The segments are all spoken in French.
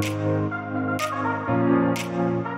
Thank you.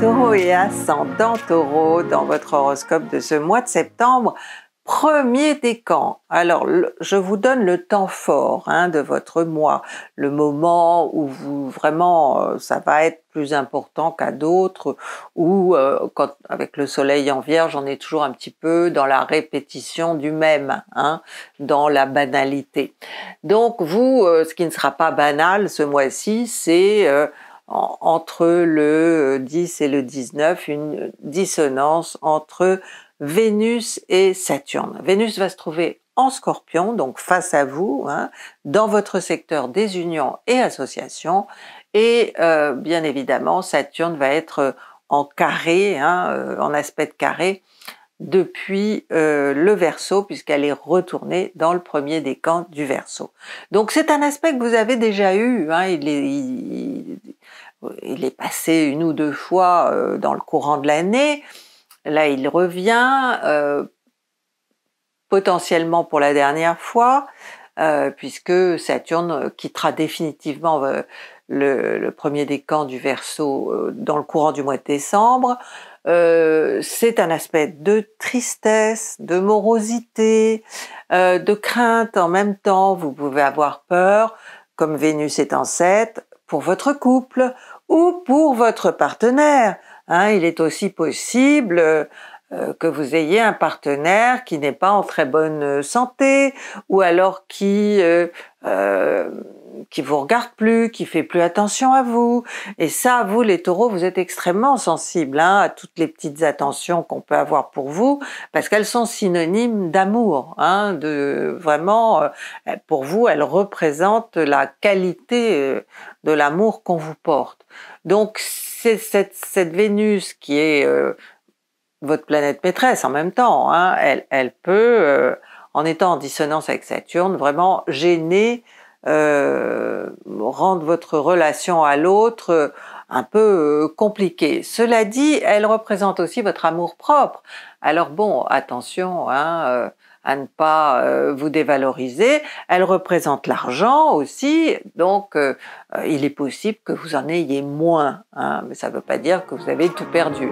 Taureau et ascendant Taureau dans votre horoscope de ce mois de septembre, premier décan. Alors, je vous donne le temps fort hein, de votre mois, le moment où vous vraiment euh, ça va être plus important qu'à d'autres, ou euh, quand avec le soleil en vierge, on est toujours un petit peu dans la répétition du même, hein, dans la banalité. Donc vous, euh, ce qui ne sera pas banal ce mois-ci, c'est entre le 10 euh, et le 19, une dissonance entre Vénus et Saturne. Vénus va se trouver en scorpion, donc face à vous, hein, dans votre secteur des unions et associations. Et euh, bien évidemment, Saturne va être en carré, hein, euh, en aspect de carré, depuis euh, le Verseau, puisqu'elle est retournée dans le premier décan du Verseau. Donc c'est un aspect que vous avez déjà eu, hein. il, est, passé une ou deux fois euh, dans le courant de l'année, là il revient euh, potentiellement pour la dernière fois puisque Saturne quittera définitivement le, le, premier décan du Verseau dans le courant du mois de décembre. Euh, c'est un aspect de tristesse, de morosité, euh, de crainte en même temps. Vous pouvez avoir peur, comme Vénus est en 7, pour votre couple ou pour votre partenaire. Hein, il est aussi possible euh, que vous ayez un partenaire qui n'est pas en très bonne santé ou alors qui qui vous regarde plus, qui fait plus attention à vous. Et ça, vous les taureaux, vous êtes extrêmement sensibles hein, à toutes les petites attentions qu'on peut avoir pour vous, parce qu'elles sont synonymes d'amour, hein, de vraiment, euh, eh, pour vous, elles représentent la qualité euh, de l'amour qu'on vous porte. Donc, c'est cette, Vénus qui est euh, votre planète maîtresse en même temps, hein, elle, peut, en étant en dissonance avec Saturne, vraiment gêner euh, rendent votre relation à l'autre euh, un peu euh, compliquée. Cela dit, elle représente aussi votre amour propre. Alors bon, attention hein, euh, à ne pas vous dévaloriser. Elle représente l'argent aussi, donc il est possible que vous en ayez moins, hein, mais ça ne veut pas dire que vous avez tout perdu.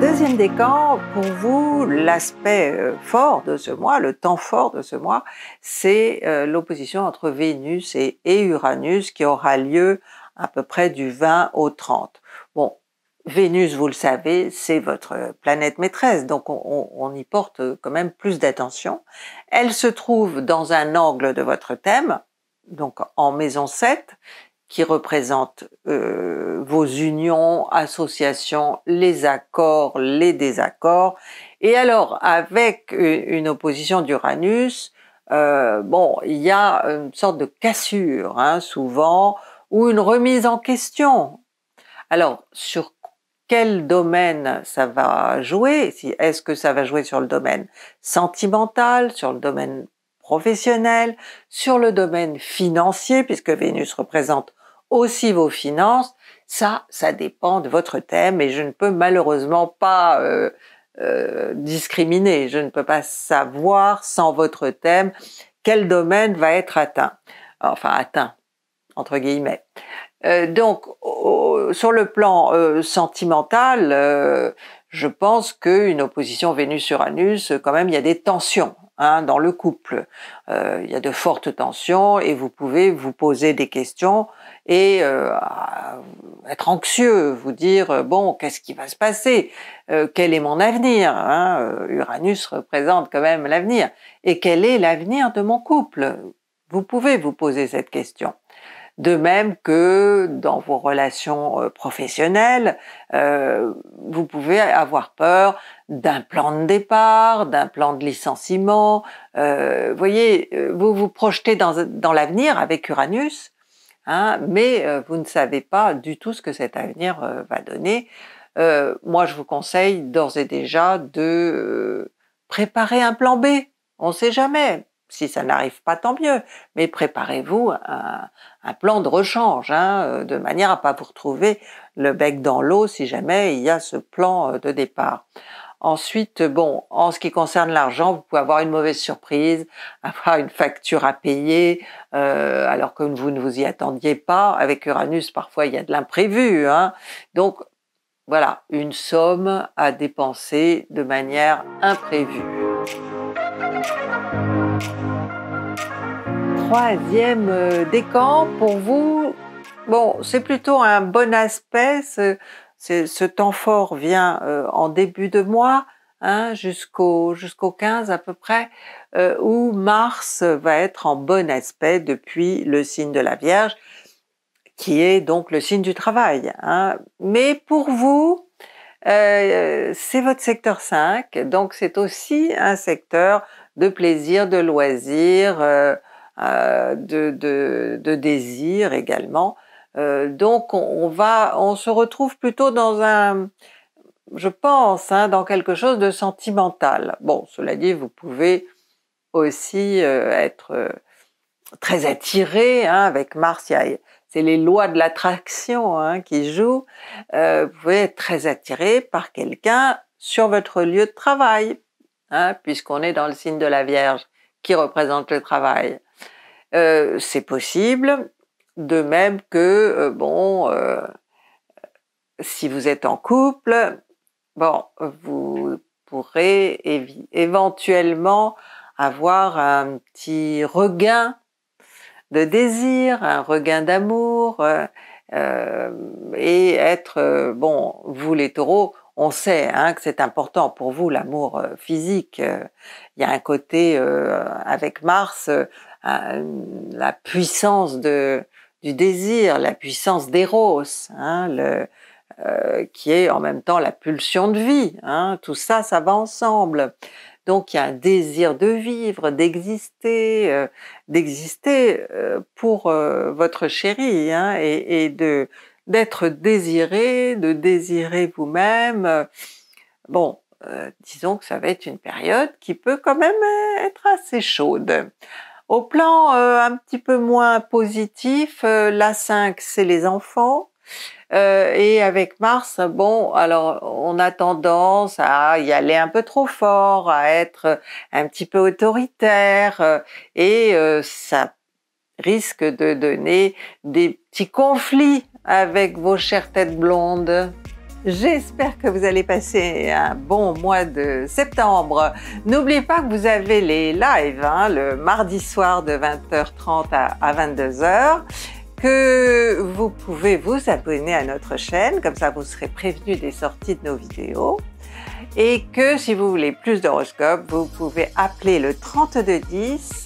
Deuxième décan, pour vous, l'aspect euh, fort de ce mois, le temps fort de ce mois, c'est euh, l'opposition entre Vénus et, Uranus qui aura lieu à peu près du 20 au 30. Bon, Vénus, vous le savez, c'est votre planète maîtresse, donc on, on y porte quand même plus d'attention. Elle se trouve dans un angle de votre thème, donc en maison 7, qui représente euh, vos unions, associations, les accords, les désaccords. Et alors, avec euh, une opposition d'Uranus, euh, bon, il y a une sorte de cassure, hein, souvent, ou une remise en question. Alors, sur quel domaine ça va jouer Est-ce que ça va jouer sur le domaine sentimental, sur le domaine professionnel, sur le domaine financier, puisque Vénus représente aussi vos finances. Ça, ça dépend de votre thème et je ne peux malheureusement pas euh, euh, discriminer. Je ne peux pas savoir sans votre thème quel domaine va être atteint. Enfin, atteint, entre guillemets. Euh, donc, sur le plan sentimental, je pense qu'une opposition Vénus-Uranus, quand même, il y a des tensions Hein, dans le couple. Euh, il y a de fortes tensions et vous pouvez vous poser des questions et euh, être anxieux, vous dire euh, bon qu'est-ce qui va se passer, quel est mon avenir. Hein Uranus représente quand même l'avenir et quel est l'avenir de mon couple. Vous pouvez vous poser cette question. De même que dans vos relations euh, professionnelles, euh, vous pouvez avoir peur d'un plan de départ, d'un plan de licenciement. Euh, voyez, euh, vous vous projetez dans, l'avenir avec Uranus, hein, mais vous ne savez pas du tout ce que cet avenir va donner. moi, je vous conseille d'ores et déjà de préparer un plan B. On ne sait jamais si ça n'arrive pas, tant mieux. Mais préparez-vous un, plan de rechange, hein, euh, de manière à pas vous retrouver le bec dans l'eau si jamais il y a ce plan euh, de départ. Ensuite, bon, en ce qui concerne l'argent, vous pouvez avoir une mauvaise surprise, avoir une facture à payer, euh, alors que vous ne vous y attendiez pas. Avec Uranus, parfois, il y a de l'imprévu. Hein. Donc, voilà, une somme à dépenser de manière imprévue. troisième euh, décan, pour vous, bon, c'est plutôt un bon aspect. Ce, temps fort vient euh, en début de mois, hein, jusqu'au jusqu'au 15 à peu près, euh, où Mars va être en bon aspect depuis le signe de la Vierge, qui est donc le signe du travail. Hein. Mais pour vous, c'est votre secteur 5, donc c'est aussi un secteur de plaisir, de loisirs, euh, de, désir également. Euh, donc on, va, on se retrouve plutôt dans un, je pense, hein, dans quelque chose de sentimental. Bon, cela dit, vous pouvez aussi euh, être très attiré hein, avec Mars. C'est les lois de l'attraction hein, qui jouent. vous pouvez être très attiré par quelqu'un sur votre lieu de travail, puisqu'on est dans le signe de la Vierge qui représente le travail. Euh, c'est possible, de même que, euh, bon, euh, si vous êtes en couple, bon, vous pourrez éventuellement avoir un petit regain de désir, un regain d'amour, et être, bon, vous les taureaux, on sait hein, que c'est important pour vous l'amour euh, physique. Euh, il y a un côté euh, avec Mars, la puissance de, du désir, la puissance d'Eros, hein, qui est en même temps la pulsion de vie. Hein, tout ça, ça va ensemble. Donc il y a un désir de vivre, d'exister, d'exister pour votre chéri hein, et, de d'être désiré, de désirer vous-même. Bon, euh, disons que ça va être une période qui peut quand même euh, être assez chaude. Au plan euh, un petit peu moins positif, la 5, c'est les enfants. et avec Mars, bon, alors on a tendance à y aller un peu trop fort, à être un petit peu autoritaire, et ça risque de donner des conflit avec vos chères têtes blondes. J'espère que vous allez passer un bon mois de septembre. N'oubliez pas que vous avez les lives hein, le mardi soir de 20h30 à 22h que vous pouvez vous abonner à notre chaîne, comme ça vous serez prévenu des sorties de nos vidéos. Et que si vous voulez plus d'horoscopes, vous pouvez appeler le 3210